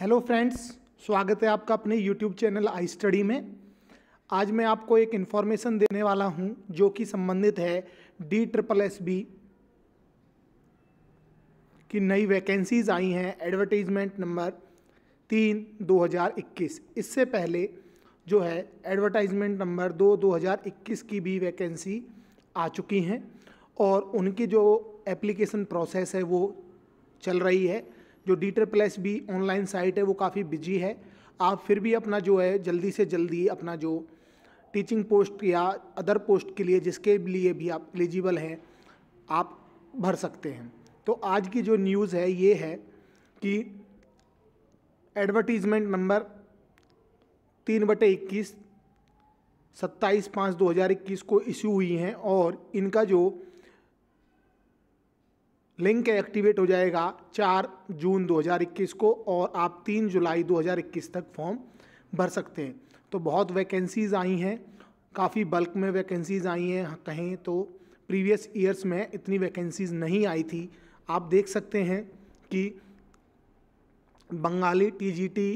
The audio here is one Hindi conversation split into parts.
हेलो फ्रेंड्स स्वागत है आपका अपने यूट्यूब चैनल आई स्टडी में आज मैं आपको एक इन्फॉर्मेशन देने वाला हूं जो कि संबंधित है डी ट्रिपल एस बी की नई वैकेंसीज आई हैं एडवर्टीजमेंट नंबर तीन 2021 इससे पहले जो है एडवर्टाइजमेंट नंबर दो 2021 की भी वैकेंसी आ चुकी हैं और उनकी जो एप्लीकेशन प्रोसेस है वो चल रही है जो डी प्लस भी बी ऑनलाइन साइट है वो काफ़ी बिजी है आप फिर भी अपना जो है जल्दी से जल्दी अपना जो टीचिंग पोस्ट या अदर पोस्ट के लिए जिसके लिए भी आप एलिजिबल हैं आप भर सकते हैं तो आज की जो न्यूज़ है ये है कि एडवर्टीज़मेंट नंबर तीन बटे इक्कीस सत्ताईस पाँच दो हज़ार इक्कीस को इश्यू हुई हैं और इनका जो लिंक एक्टिवेट हो जाएगा 4 जून 2021 को और आप 3 जुलाई 2021 तक फॉर्म भर सकते हैं तो बहुत वैकेंसीज़ आई हैं काफ़ी बल्क में वैकेंसीज़ आई हैं हाँ, कहें तो प्रीवियस ईयर्स में इतनी वैकेंसीज़ नहीं आई थी आप देख सकते हैं कि Bengali TGT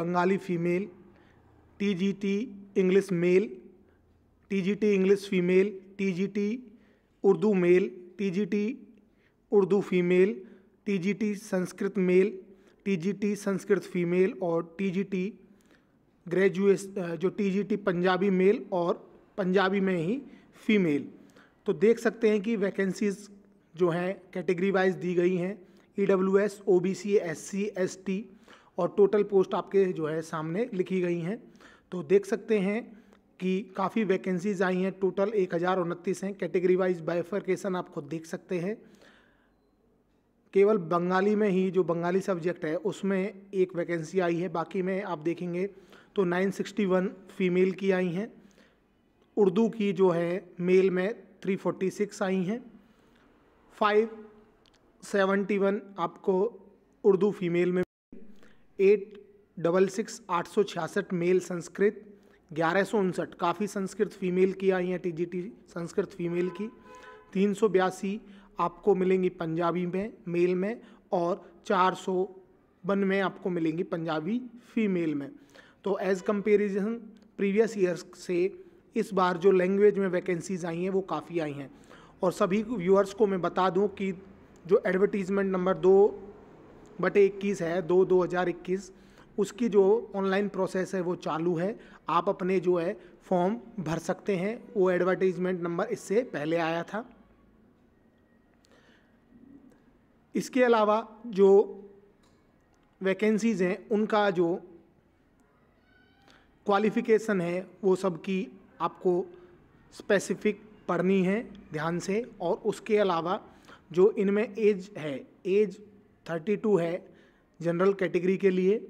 Bengali female TGT English male TGT English female TGT Urdu male TGT Urdu female TGT Sanskrit male TGT Sanskrit female और टीजीटी ग्रेजुएस जो टीजीटी पंजाबी मेल और पंजाबी में ही फीमेल तो देख सकते हैं कि वैकेंसीज़ जो हैं कैटेगरी वाइज दी गई हैं E W S O B C S C S T और टोटल पोस्ट आपके जो है सामने लिखी गई हैं तो देख सकते हैं कि काफ़ी वैकेंसीज आई हैं टोटल एक हज़ार उनतीस हैं कैटेगरी वाइज बाइफरकेशन आप खुद देख सकते हैं केवल बंगाली में ही जो बंगाली सब्जेक्ट है उसमें एक वैकेंसी आई है बाकी में आप देखेंगे तो 961 फीमेल की आई हैं उर्दू की जो है मेल में 346 आई हैं 571 आपको उर्दू फीमेल में एट डबल सिक्स आठ सौ छियासठ मेल संस्कृत ग्यारह सौ उनसठ काफ़ी संस्कृत फीमेल की आई हैं टीजीटी संस्कृत फीमेल की तीन सौ बयासी आपको मिलेंगी पंजाबी में मेल में और चार सौ वन में आपको मिलेंगी पंजाबी फीमेल में तो एज़ कंपेरिजन प्रीवियस ईयर्स से इस बार जो लैंग्वेज में वैकेंसीज़ आई हैं वो काफ़ी आई हैं और सभी व्यूअर्स को मैं बता दूं कि जो एडवर्टीज़मेंट नंबर दो बटे इक्कीस है दो दो हज़ार इक्कीस उसकी जो ऑनलाइन प्रोसेस है वो चालू है आप अपने जो है फॉर्म भर सकते हैं वो एडवर्टीज़मेंट नंबर इससे पहले आया था इसके अलावा जो वैकेंसीज़ हैं उनका जो क्वालिफ़िकेशन है वो सब की आपको स्पेसिफिक पढ़नी है ध्यान से और उसके अलावा जो इनमें एज है एज 32 है जनरल कैटेगरी के लिए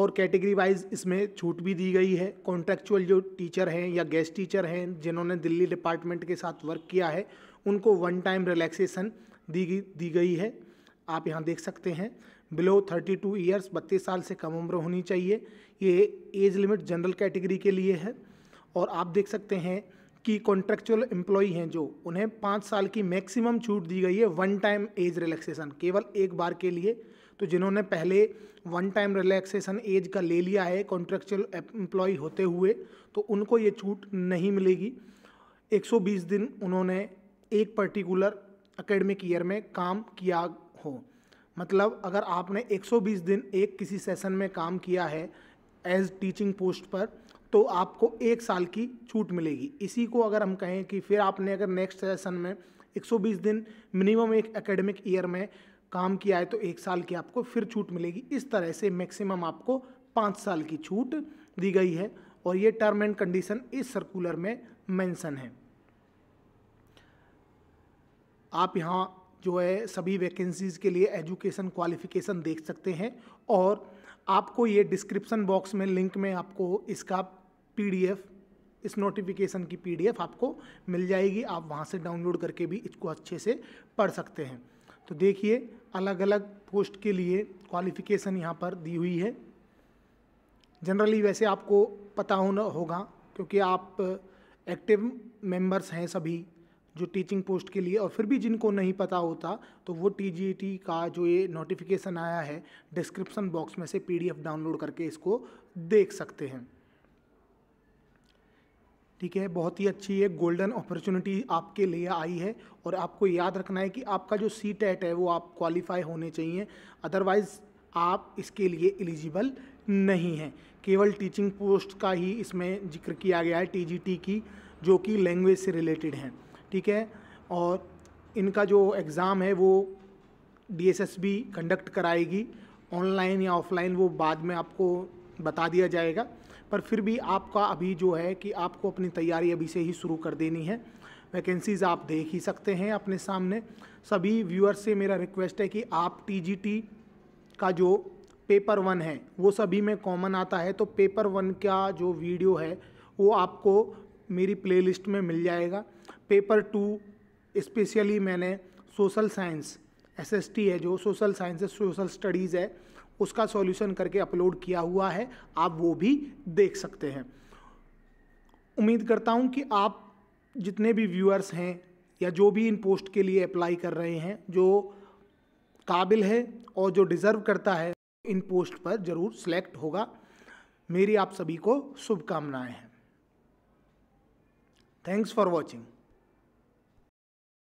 और कैटेगरी वाइज इसमें छूट भी दी गई है कॉन्ट्रेक्चुअल जो टीचर हैं या गेस्ट टीचर हैं जिन्होंने दिल्ली डिपार्टमेंट के साथ वर्क किया है उनको वन टाइम रिलैक्सेशन दी गई दी गई है आप यहाँ देख सकते हैं बिलो 32 टू ईयर्स बत्तीस साल से कम उम्र होनी चाहिए ये एज लिमिट जनरल कैटेगरी के लिए है और आप देख सकते हैं कि कॉन्ट्रेक्चुअल एम्प्लॉय हैं जो उन्हें पाँच साल की मैक्सिमम छूट दी गई है वन टाइम एज रिलैक्सेशन केवल एक बार के लिए तो जिन्होंने पहले वन टाइम रिलैक्सेशन एज का ले लिया है कॉन्ट्रेक्चुअल एम्प्लॉय होते हुए तो उनको ये छूट नहीं मिलेगी 120 दिन उन्होंने एक पर्टिकुलर एकेडमिक ईयर में काम किया हो मतलब अगर आपने 120 दिन एक किसी सेशन में काम किया है एज टीचिंग पोस्ट पर तो आपको एक साल की छूट मिलेगी इसी को अगर हम कहें कि फिर आपने अगर नेक्स्ट सेशन में 120 दिन मिनिमम एक एकेडमिक ईयर में काम किया है तो एक साल की आपको फिर छूट मिलेगी इस तरह से मैक्सिमम आपको पाँच साल की छूट दी गई है और ये टर्म एंड कंडीशन इस सर्कुलर में मेंशन है आप यहाँ जो है सभी वैकेंसीज़ के लिए एजुकेशन क्वालिफ़िकेशन देख सकते हैं और आपको ये डिस्क्रिप्सन बॉक्स में लिंक में आपको इसका पीडीएफ इस नोटिफिकेशन की पीडीएफ आपको मिल जाएगी आप वहाँ से डाउनलोड करके भी इसको अच्छे से पढ़ सकते हैं तो देखिए अलग अलग पोस्ट के लिए क्वालिफ़िकेशन यहाँ पर दी हुई है जनरली वैसे आपको पता होना होगा क्योंकि आप एक्टिव मेंबर्स हैं सभी जो टीचिंग पोस्ट के लिए और फिर भी जिनको नहीं पता होता तो वो टी e का जो ये नोटिफिकेशन आया है डिस्क्रिप्सन बॉक्स में से पी डाउनलोड करके इसको देख सकते हैं ठीक है बहुत ही अच्छी एक गोल्डन अपॉर्चुनिटी आपके लिए आई है और आपको याद रखना है कि आपका जो सी टेट है वो आप क्वालिफाई होने चाहिए अदरवाइज़ आप इसके लिए एलिजिबल नहीं हैं केवल टीचिंग पोस्ट का ही इसमें जिक्र किया गया है टीजीटी e की जो कि लैंग्वेज से रिलेटेड हैं ठीक है और इनका जो एग्ज़ाम है वो डी कंडक्ट कराएगी ऑनलाइन या ऑफलाइन वो बाद में आपको बता दिया जाएगा पर फिर भी आपका अभी जो है कि आपको अपनी तैयारी अभी से ही शुरू कर देनी है वैकेंसीज़ आप देख ही सकते हैं अपने सामने सभी व्यूअर्स से मेरा रिक्वेस्ट है कि आप टी का जो पेपर वन है वो सभी में कॉमन आता है तो पेपर वन का जो वीडियो है वो आपको मेरी प्लेलिस्ट में मिल जाएगा पेपर टू स्पेशली मैंने social science S S T है जो सोशल साइंस सोशल स्टडीज़ है उसका सॉल्यूशन करके अपलोड किया हुआ है आप वो भी देख सकते हैं उम्मीद करता हूँ कि आप जितने भी व्यूअर्स हैं या जो भी इन पोस्ट के लिए अप्लाई कर रहे हैं जो काबिल है और जो डिज़र्व करता है इन पोस्ट पर ज़रूर सिलेक्ट होगा मेरी आप सभी को शुभकामनाएं हैं थैंक्स फॉर वॉचिंग